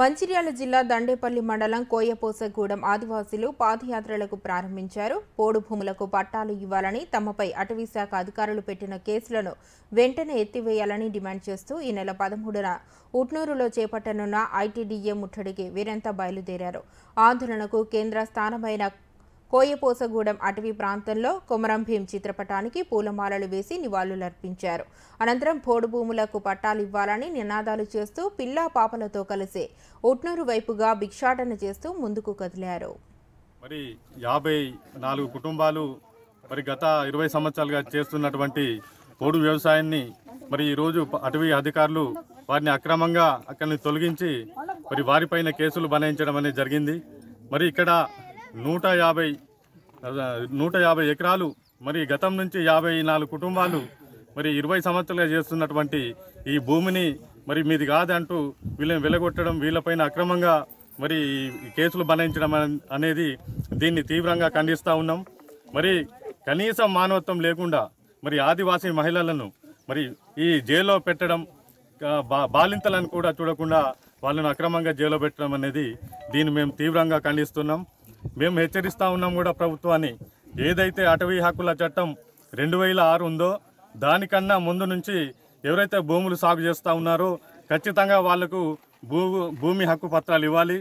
మంచిర్యాల జిల్లా దండేపల్లి మండలం కోయపోసగూడెం ఆదివాసీలు పాదయాత్రలకు ప్రారంభించారు పోడు భూములకు పట్టాలు ఇవ్వాలని తమపై అటవీశాఖ అధికారులు పెట్టిన కేసులను వెంటనే ఎత్తివేయాలని డిమాండ్ చేస్తూ ఈ నెల పదమూడున ఉట్నూరులో చేపట్టనున్న ఐటీడీఏ ముట్టడికి వీరంతా బయలుదేరారు ఆందోళనకు కేంద్ర స్థానమైన కోయపోసగూడెం అటవీ ప్రాంతంలో కొమరం భీం చిత్రపటానికి పూలమాలలు వేసి నివాళులర్పించారు అనంతరం పోడు భూములకు పట్టాలు ఇవ్వాలని నినాదాలు చేస్తూ పిల్లా పాపలతో కలిసి ఉట్నూరు వైపుగా భిక్షాటన చేస్తూ ముందుకు కదిలారు మరి యాభై నాలుగు కుటుంబాలు మరి గత ఇరవై సంవత్సరాలుగా చేస్తున్నటువంటి పోడు వ్యవసాయాన్ని మరి ఈరోజు అటవీ అధికారులు వారిని అక్రమంగా అక్కడిని తొలగించి మరి వారిపైన కేసులు బనాయించడం అనేది జరిగింది మరి ఇక్కడ నూట యాభై నూట యాభై ఎకరాలు మరి గతం నుంచి యాభై నాలుగు కుటుంబాలు మరి ఇరవై సంవత్సరాలుగా చేస్తున్నటువంటి ఈ భూమిని మరి మీది కాదంటూ వీళ్ళని వెలగొట్టడం వీళ్ళపైన అక్రమంగా మరి కేసులు బలయించడం అనేది దీన్ని తీవ్రంగా ఖండిస్తూ ఉన్నాం మరి కనీసం మానవత్వం లేకుండా మరి ఆదివాసీ మహిళలను మరి ఈ జైల్లో పెట్టడం బాలింతలను కూడా చూడకుండా వాళ్ళను అక్రమంగా జైల్లో పెట్టడం అనేది దీన్ని మేము తీవ్రంగా ఖండిస్తున్నాం మేము హెచ్చరిస్తూ ఉన్నాం కూడా ప్రభుత్వాన్ని ఏదైతే అటవీ హక్కుల చట్టం రెండు వేల ఆరు ఉందో దానికన్నా ముందు నుంచి ఎవరైతే భూములు సాగు చేస్తూ ఉన్నారో ఖచ్చితంగా వాళ్లకు భూ భూమి హక్కు పత్రాలు ఇవ్వాలి